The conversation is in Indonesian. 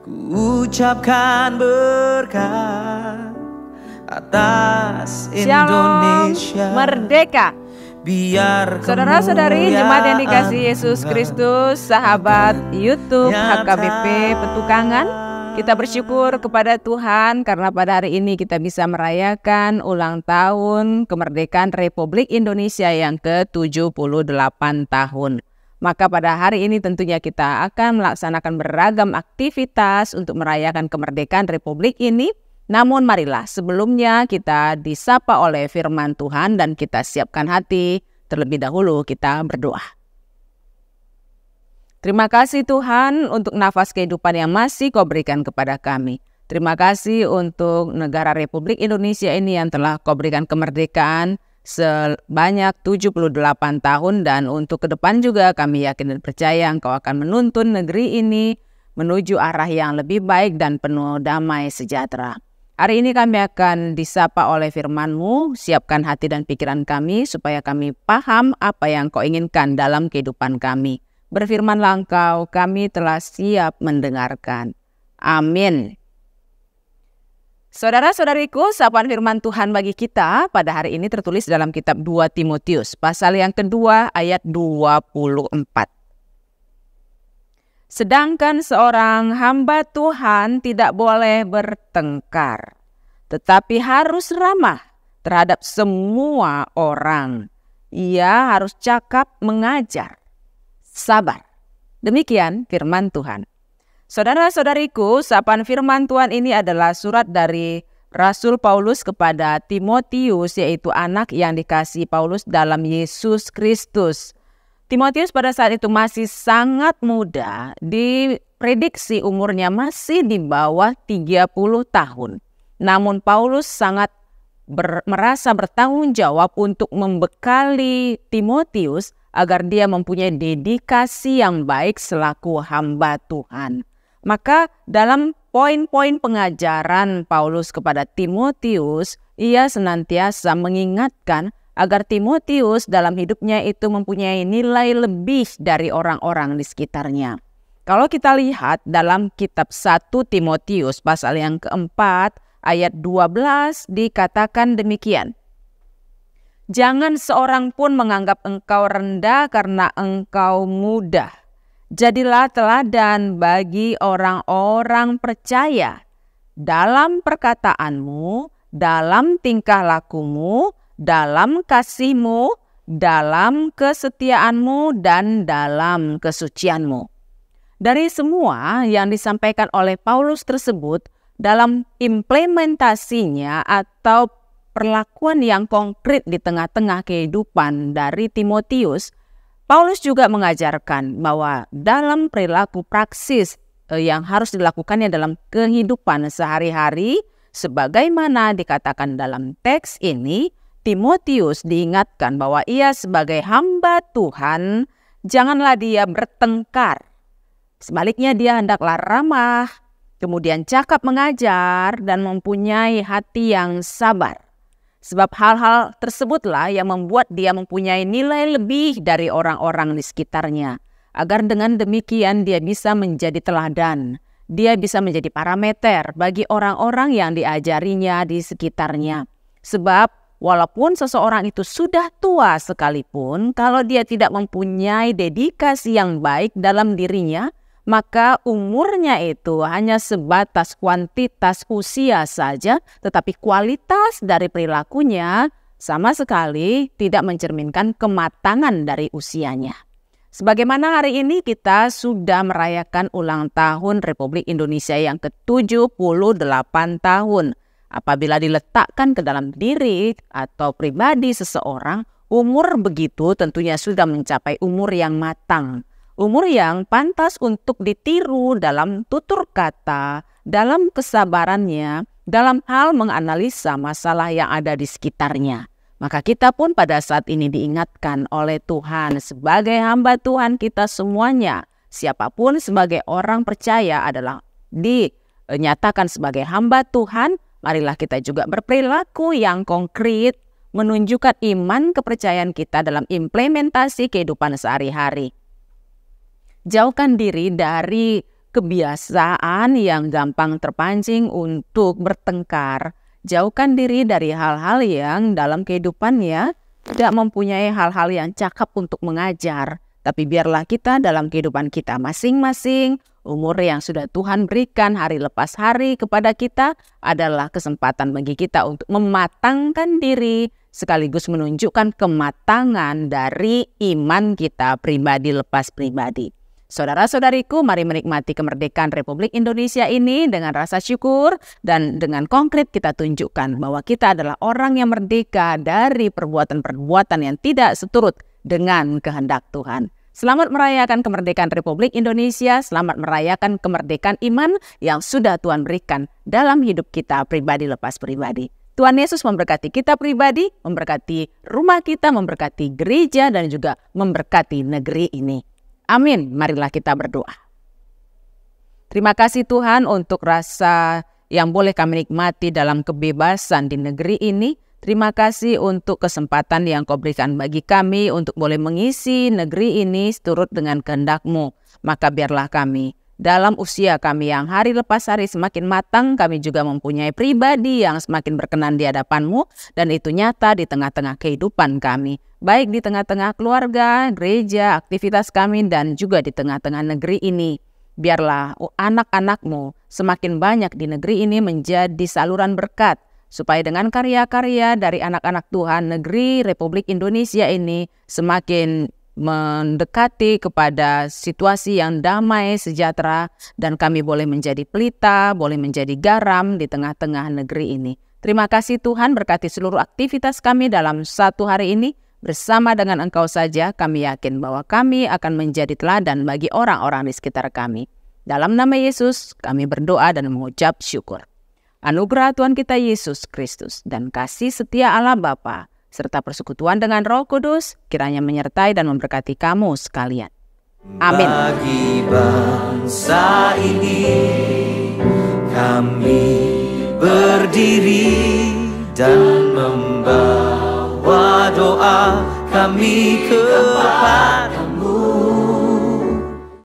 Ku ucapkan berkat atas Indonesia merdeka. Biar saudara-saudari jemaat yang dikasih Yesus Kristus, sahabat YouTube HKBP Petukangan, kita bersyukur kepada Tuhan karena pada hari ini kita bisa merayakan ulang tahun kemerdekaan Republik Indonesia yang ke-78 tahun. Maka pada hari ini tentunya kita akan melaksanakan beragam aktivitas untuk merayakan kemerdekaan Republik ini. Namun marilah sebelumnya kita disapa oleh firman Tuhan dan kita siapkan hati. Terlebih dahulu kita berdoa. Terima kasih Tuhan untuk nafas kehidupan yang masih kau berikan kepada kami. Terima kasih untuk negara Republik Indonesia ini yang telah kau berikan kemerdekaan sebanyak 78 tahun dan untuk ke depan juga kami yakin dan percaya engkau akan menuntun negeri ini menuju arah yang lebih baik dan penuh damai sejahtera. Hari ini kami akan disapa oleh FirmanMu, siapkan hati dan pikiran kami supaya kami paham apa yang kau inginkan dalam kehidupan kami. Berfirmanlah engkau, kami telah siap mendengarkan. Amin. Saudara-saudariku, sapaan firman Tuhan bagi kita pada hari ini tertulis dalam kitab 2 Timotius, pasal yang kedua ayat 24. Sedangkan seorang hamba Tuhan tidak boleh bertengkar, tetapi harus ramah terhadap semua orang. Ia harus cakap mengajar, sabar. Demikian firman Tuhan. Saudara-saudariku, sapaan firman Tuhan ini adalah surat dari Rasul Paulus kepada Timotius yaitu anak yang dikasih Paulus dalam Yesus Kristus. Timotius pada saat itu masih sangat muda, diprediksi umurnya masih di bawah 30 tahun. Namun Paulus sangat ber, merasa bertanggung jawab untuk membekali Timotius agar dia mempunyai dedikasi yang baik selaku hamba Tuhan. Maka dalam poin-poin pengajaran Paulus kepada Timotius, ia senantiasa mengingatkan agar Timotius dalam hidupnya itu mempunyai nilai lebih dari orang-orang di sekitarnya. Kalau kita lihat dalam kitab 1 Timotius pasal yang keempat ayat 12 dikatakan demikian. Jangan seorang pun menganggap engkau rendah karena engkau mudah. Jadilah teladan bagi orang-orang percaya dalam perkataanmu, dalam tingkah lakumu, dalam kasihmu, dalam kesetiaanmu, dan dalam kesucianmu. Dari semua yang disampaikan oleh Paulus tersebut, dalam implementasinya atau perlakuan yang konkret di tengah-tengah kehidupan dari Timotius – Paulus juga mengajarkan bahwa dalam perilaku praksis eh, yang harus dilakukannya dalam kehidupan sehari-hari, sebagaimana dikatakan dalam teks ini, Timotius diingatkan bahwa ia sebagai hamba Tuhan, janganlah dia bertengkar. Sebaliknya dia hendaklah ramah, kemudian cakap mengajar dan mempunyai hati yang sabar. Sebab hal-hal tersebutlah yang membuat dia mempunyai nilai lebih dari orang-orang di sekitarnya. Agar dengan demikian dia bisa menjadi teladan. Dia bisa menjadi parameter bagi orang-orang yang diajarinya di sekitarnya. Sebab walaupun seseorang itu sudah tua sekalipun, kalau dia tidak mempunyai dedikasi yang baik dalam dirinya, maka umurnya itu hanya sebatas kuantitas usia saja, tetapi kualitas dari perilakunya sama sekali tidak mencerminkan kematangan dari usianya. Sebagaimana hari ini kita sudah merayakan ulang tahun Republik Indonesia yang ke-78 tahun. Apabila diletakkan ke dalam diri atau pribadi seseorang, umur begitu tentunya sudah mencapai umur yang matang umur yang pantas untuk ditiru dalam tutur kata, dalam kesabarannya, dalam hal menganalisa masalah yang ada di sekitarnya. Maka kita pun pada saat ini diingatkan oleh Tuhan sebagai hamba Tuhan kita semuanya. Siapapun sebagai orang percaya adalah dinyatakan sebagai hamba Tuhan. Marilah kita juga berperilaku yang konkret menunjukkan iman kepercayaan kita dalam implementasi kehidupan sehari-hari jauhkan diri dari kebiasaan yang gampang terpancing untuk bertengkar. Jauhkan diri dari hal-hal yang dalam kehidupannya tidak mempunyai hal-hal yang cakep untuk mengajar. Tapi biarlah kita dalam kehidupan kita masing-masing, umur yang sudah Tuhan berikan hari lepas hari kepada kita adalah kesempatan bagi kita untuk mematangkan diri sekaligus menunjukkan kematangan dari iman kita pribadi lepas pribadi. Saudara-saudariku, mari menikmati kemerdekaan Republik Indonesia ini dengan rasa syukur dan dengan konkret kita tunjukkan bahwa kita adalah orang yang merdeka dari perbuatan-perbuatan yang tidak seturut dengan kehendak Tuhan. Selamat merayakan kemerdekaan Republik Indonesia, selamat merayakan kemerdekaan iman yang sudah Tuhan berikan dalam hidup kita pribadi lepas pribadi. Tuhan Yesus memberkati kita pribadi, memberkati rumah kita, memberkati gereja, dan juga memberkati negeri ini. Amin. Marilah kita berdoa. Terima kasih Tuhan untuk rasa yang boleh kami nikmati dalam kebebasan di negeri ini. Terima kasih untuk kesempatan yang kau berikan bagi kami untuk boleh mengisi negeri ini seturut dengan kehendakMu. Maka biarlah kami dalam usia kami yang hari lepas hari semakin matang, kami juga mempunyai pribadi yang semakin berkenan di hadapanmu, dan itu nyata di tengah-tengah kehidupan kami, baik di tengah-tengah keluarga, gereja, aktivitas kami, dan juga di tengah-tengah negeri ini. Biarlah anak-anakmu semakin banyak di negeri ini menjadi saluran berkat, supaya dengan karya-karya dari anak-anak Tuhan negeri Republik Indonesia ini semakin mendekati kepada situasi yang damai, sejahtera, dan kami boleh menjadi pelita, boleh menjadi garam di tengah-tengah negeri ini. Terima kasih Tuhan berkati seluruh aktivitas kami dalam satu hari ini. Bersama dengan Engkau saja kami yakin bahwa kami akan menjadi teladan bagi orang-orang di sekitar kami. Dalam nama Yesus kami berdoa dan mengucap syukur. Anugerah Tuhan kita Yesus Kristus dan kasih setia Allah Bapa serta persekutuan dengan Roh Kudus, kiranya menyertai dan memberkati kamu sekalian. Amin. Bagi bangsa ini kami berdiri dan membawa doa kami kepada